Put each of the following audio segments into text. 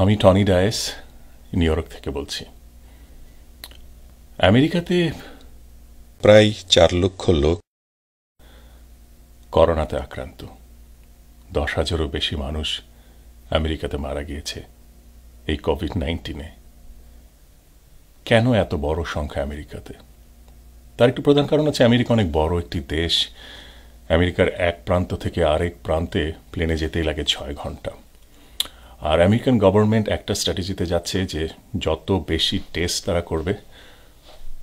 আমি Tony dies new York থেকে বলছি আমেরিকাতে প্রায় চার লক্ষ লোক করোনাতে আক্রান্ত দশ হাজারও বেশি মানুষ আমেরিকাতে মারা গিয়েছে এই কোভিড নাইন্টিনে কেন এত বড় সংখ্যা আমেরিকাতে তার একটি প্রধান কারণ হচ্ছে আমেরিকা অনেক বড় একটি দেশ আমেরিকার এক প্রান্ত থেকে আরেক প্রান্তে প্লেনে যেতেই লাগে ছয় ঘন্টা আর আমেরিকান গভর্নমেন্ট একটা স্ট্র্যাটেজিতে যাচ্ছে যে যত বেশি টেস্ট তারা করবে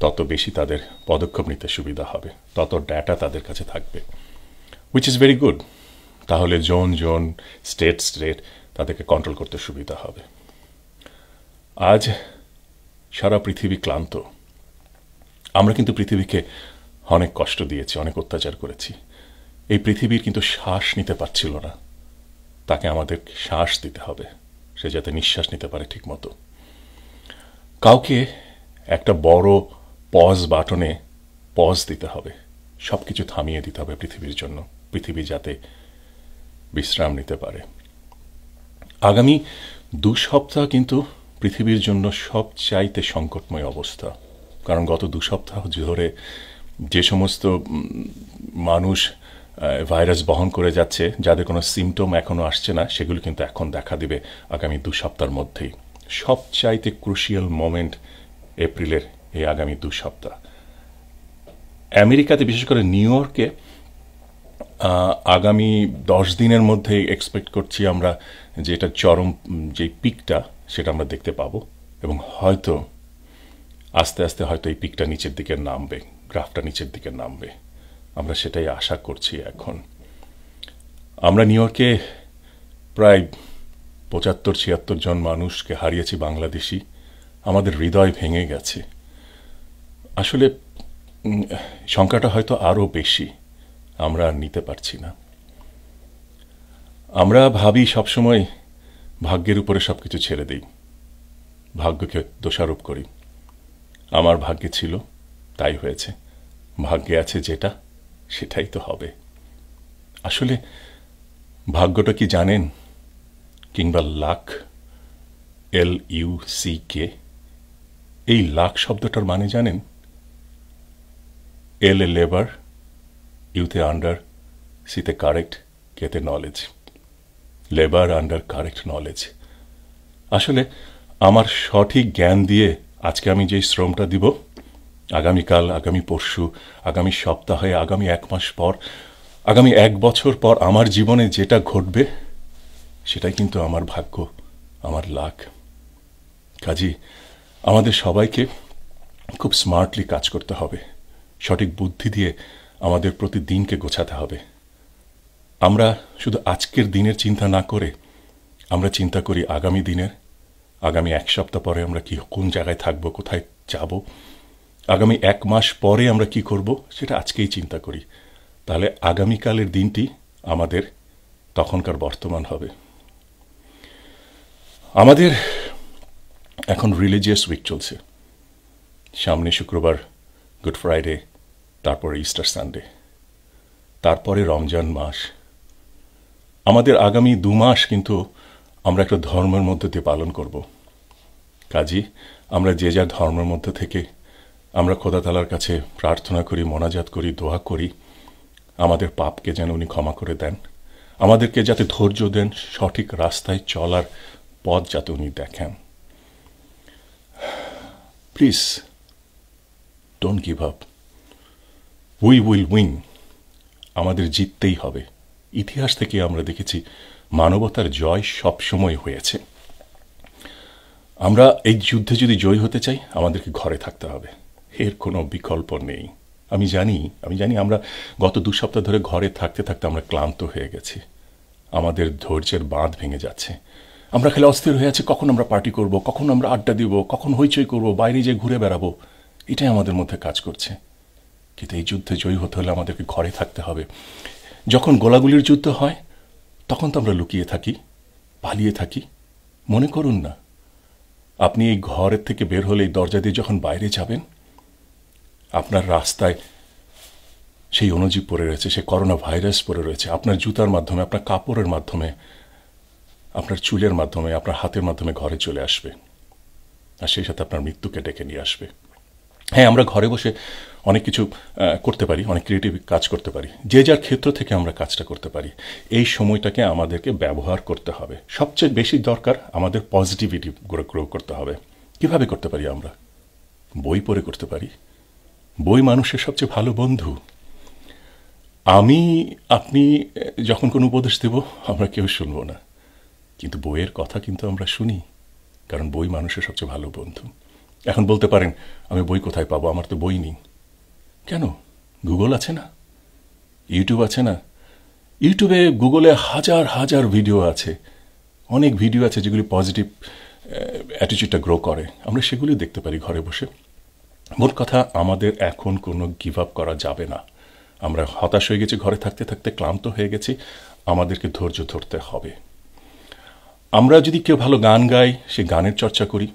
তত বেশি তাদের পদক্ষেপ নিতে সুবিধা হবে তত ডেটা তাদের কাছে থাকবে উইচ ইজ ভেরি গুড তাহলে জোন জোন স্টেট স্টেট তাদেরকে কন্ট্রোল করতে সুবিধা হবে আজ সারা পৃথিবী ক্লান্ত আমরা কিন্তু পৃথিবীকে অনেক কষ্ট দিয়েছি অনেক অত্যাচার করেছি এই পৃথিবীর কিন্তু শ্বাস নিতে পারছিল না তাকে আমাদের শ্বাস দিতে হবে সে যাতে নিঃশ্বাস নিতে পারে ঠিকমতো কাউকে একটা বড় পজ বাটনে পজ দিতে হবে সব কিছু থামিয়ে দিতে হবে পৃথিবীর জন্য পৃথিবী যাতে বিশ্রাম নিতে পারে আগামী দু সপ্তাহ কিন্তু পৃথিবীর জন্য সব চাইতে সংকটময় অবস্থা কারণ গত দু সপ্তাহ ধরে যে সমস্ত মানুষ ভাইরাস বহন করে যাচ্ছে যাদের কোনো সিমটম এখনও আসছে না সেগুলো কিন্তু এখন দেখা দিবে আগামী দু সপ্তাহের মধ্যেই সবচাইতে ক্রুশিয়াল মোমেন্ট এপ্রিলের এই আগামী দু সপ্তাহ আমেরিকাতে বিশেষ করে নিউ ইয়র্কে আগামী দশ দিনের মধ্যে এক্সপেক্ট করছি আমরা যে এটা চরম যে পিকটা সেটা আমরা দেখতে পাব এবং হয়তো আস্তে আস্তে হয়তো এই পিকটা নিচের দিকে নামবে গ্রাফটা নিচের দিকে নামবে আমরা সেটাই আশা করছি এখন আমরা নিউ ইয়র্কে প্রায় পঁচাত্তর ছিয়াত্তর জন মানুষকে হারিয়েছি বাংলাদেশি আমাদের হৃদয় ভেঙে গেছে আসলে সংখ্যাটা হয়তো আরও বেশি আমরা আর নিতে পারছি না আমরা ভাবি সবসময় ভাগ্যের উপরে সব কিছু ছেড়ে দিই ভাগ্যকে দোষারোপ করি আমার ভাগ্যে ছিল তাই হয়েছে ভাগ্যে আছে যেটা সেটাই তো হবে আসলে ভাগ্যটা কি জানেন কিংবা luck L U C K এই লাখ শব্দটার মানে জানেন এল এ লেবার ইউতে আন্ডার সিতে কারেক্ট কেতে knowledge labour under correct knowledge আসলে আমার সঠিক জ্ঞান দিয়ে আজকে আমি যেই শ্রমটা দিব আগামীকাল আগামী পরশু আগামী সপ্তাহে আগামী এক মাস পর আগামী এক বছর পর আমার জীবনে যেটা ঘটবে সেটাই কিন্তু আমার ভাগ্য আমার লাখ কাজী আমাদের সবাইকে খুব স্মার্টলি কাজ করতে হবে সঠিক বুদ্ধি দিয়ে আমাদের প্রতিদিনকে গোছাতে হবে আমরা শুধু আজকের দিনের চিন্তা না করে আমরা চিন্তা করি আগামী দিনের আগামী এক সপ্তাহ পরে আমরা কি কোন জায়গায় থাকবো কোথায় যাব আগামী এক মাস পরে আমরা কি করব সেটা আজকেই চিন্তা করি তাহলে আগামীকালের দিনটি আমাদের তখনকার বর্তমান হবে আমাদের এখন রিলিজিয়াস উইক চলছে সামনে শুক্রবার গুড ফ্রাইডে তারপরে ইস্টার সানডে তারপরে রমজান মাস আমাদের আগামী দু মাস কিন্তু আমরা একটা ধর্মের মধ্যে দিয়ে পালন করব কাজী আমরা যে যা ধর্মের মধ্যে থেকে আমরা খোদা তালার কাছে প্রার্থনা করি মনাজাত করি দোয়া করি আমাদের পাপকে যেন উনি ক্ষমা করে দেন আমাদেরকে যাতে ধৈর্য দেন সঠিক রাস্তায় চলার পথ যাতে উনি দেখেন please don't give up we will win আমাদের জিততেই হবে ইতিহাস থেকে আমরা দেখেছি মানবতার জয় সবসময় হয়েছে আমরা এই যুদ্ধে যদি জয়ী হতে চাই আমাদেরকে ঘরে থাকতে হবে এর কোনো বিকল্প নেই আমি জানি আমি জানি আমরা গত দু সপ্তাহ ধরে ঘরে থাকতে থাকতে আমরা ক্লান্ত হয়ে গেছি আমাদের ধৈর্যের বাঁধ ভেঙে যাচ্ছে আমরা খেলে অস্থির হয়ে আছি কখন আমরা পার্টি করব কখন আমরা আড্ডা দিব কখন হইচই করব বাইরে যে ঘুরে বেড়াবো এটাই আমাদের মধ্যে কাজ করছে কিন্তু এই যুদ্ধে জয়ী হতে হলে আমাদেরকে ঘরে থাকতে হবে যখন গোলাগুলির যুদ্ধ হয় তখন তো আমরা লুকিয়ে থাকি পালিয়ে থাকি মনে করুন না আপনি এই ঘরের থেকে বের হলে এই দরজা দিয়ে যখন বাইরে যাবেন আপনার রাস্তায় সেই অণুজীব পড়ে রয়েছে সে করোনা ভাইরাস পড়ে রয়েছে আপনার জুতার মাধ্যমে আপনার কাপড়ের মাধ্যমে আপনার চুলের মাধ্যমে আপনার হাতের মাধ্যমে ঘরে চলে আসবে আর সেই সাথে আপনার মৃত্যুকে ডেকে নিয়ে আসবে হ্যাঁ আমরা ঘরে বসে অনেক কিছু করতে পারি অনেক ক্রিয়েটিভ কাজ করতে পারি যে যার ক্ষেত্র থেকে আমরা কাজটা করতে পারি এই সময়টাকে আমাদেরকে ব্যবহার করতে হবে সবচেয়ে বেশি দরকার আমাদের পজিটিভিটি গ্রো করতে হবে কিভাবে করতে পারি আমরা বই পড়ে করতে পারি বই মানুষের সবচেয়ে ভালো বন্ধু আমি আপনি যখন কোনো উপদেশ দেব আমরা কেউ শুনব না কিন্তু বইয়ের কথা কিন্তু আমরা শুনি কারণ বই মানুষের সবচেয়ে ভালো বন্ধু এখন বলতে পারেন আমি বই কোথায় পাবো আমার তো বই নেই কেন গুগল আছে না ইউটিউব আছে না ইউটিউবে গুগলে হাজার হাজার ভিডিও আছে অনেক ভিডিও আছে যেগুলি পজিটিভ অ্যাটিচিউডটা গ্রো করে আমরা সেগুলি দেখতে পারি ঘরে বসে মোট কথা আমাদের এখন কোনো গিভ আপ করা যাবে না আমরা হতাশ হয়ে গেছি ঘরে থাকতে থাকতে ক্লান্ত হয়ে গেছি আমাদেরকে ধৈর্য ধরতে হবে আমরা যদি কেউ ভালো গান গাই সেই গানের চর্চা করি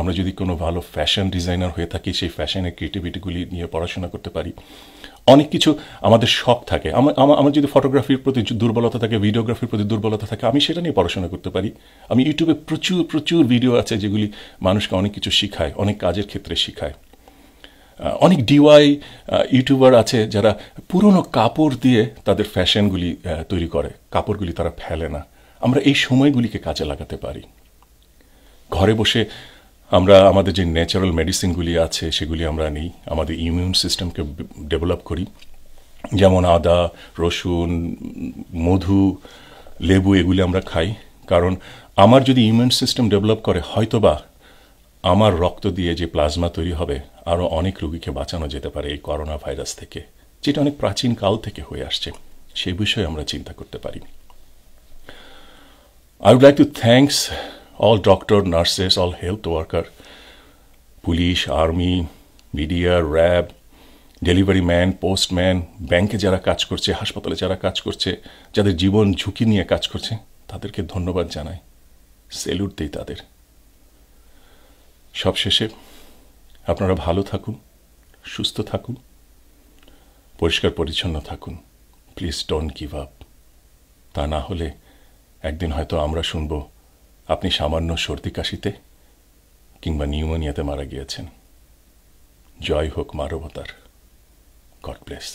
আমরা যদি কোনো ভালো ফ্যাশন ডিজাইনার হয়ে থাকি সেই ফ্যাশনের ক্রিয়েটিভিটিগুলি নিয়ে পড়াশোনা করতে পারি অনেক কিছু আমাদের শখ থাকে আমার আমার যদি ফটোগ্রাফির প্রতি দুর্বলতা থাকে ভিডিওগ্রাফির প্রতি দুর্বলতা থাকে আমি সেটা নিয়ে পড়াশোনা করতে পারি আমি ইউটিউবে প্রচুর প্রচুর ভিডিও আছে যেগুলি মানুষকে অনেক কিছু শেখায় অনেক কাজের ক্ষেত্রে শেখায় অনেক ডিওয়াই ইউটিউবার আছে যারা পুরনো কাপড় দিয়ে তাদের ফ্যাশনগুলি তৈরি করে কাপড়গুলি তারা ফেলে না আমরা এই সময়গুলিকে কাজে লাগাতে পারি ঘরে বসে আমরা আমাদের যে ন্যাচারাল মেডিসিনগুলি আছে সেগুলি আমরা নিই আমাদের ইমিউন সিস্টেমকে ডেভেলপ করি যেমন আদা রসুন মধু লেবু এগুলি আমরা খাই কারণ আমার যদি ইমিউন সিস্টেম ডেভেলপ করে হয়তোবা আমার রক্ত দিয়ে যে প্লাজমা তৈরি হবে আরও অনেক রোগীকে বাঁচানো যেতে পারে এই করোনা ভাইরাস থেকে যেটা অনেক প্রাচীন কাল থেকে হয়ে আসছে সেই বিষয়ে আমরা চিন্তা করতে পারি I would like to thanks all doctor nurses all health worker police army media RAB delivery man postman ব্যাংকে যারা কাজ করছে হাসপাতালে যারা কাজ করছে যাদের জীবন ঝুঁকি নিয়ে কাজ করছে তাদেরকে ধন্যবাদ জানাই সেলুট দিই তাদের সবশেষে আপনারা ভালো থাকুন সুস্থ থাকুন পরিষ্কার পরিচ্ছন্ন থাকুন প্লিজ ডোন্ট গিভ আপ তা না হলে একদিন হয়তো আমরা শুনব আপনি সামান্য সর্দি কাশিতে কিংবা নিউমোনিয়াতে মারা গিয়েছেন জয় হোক মানবতার গড ব্লেস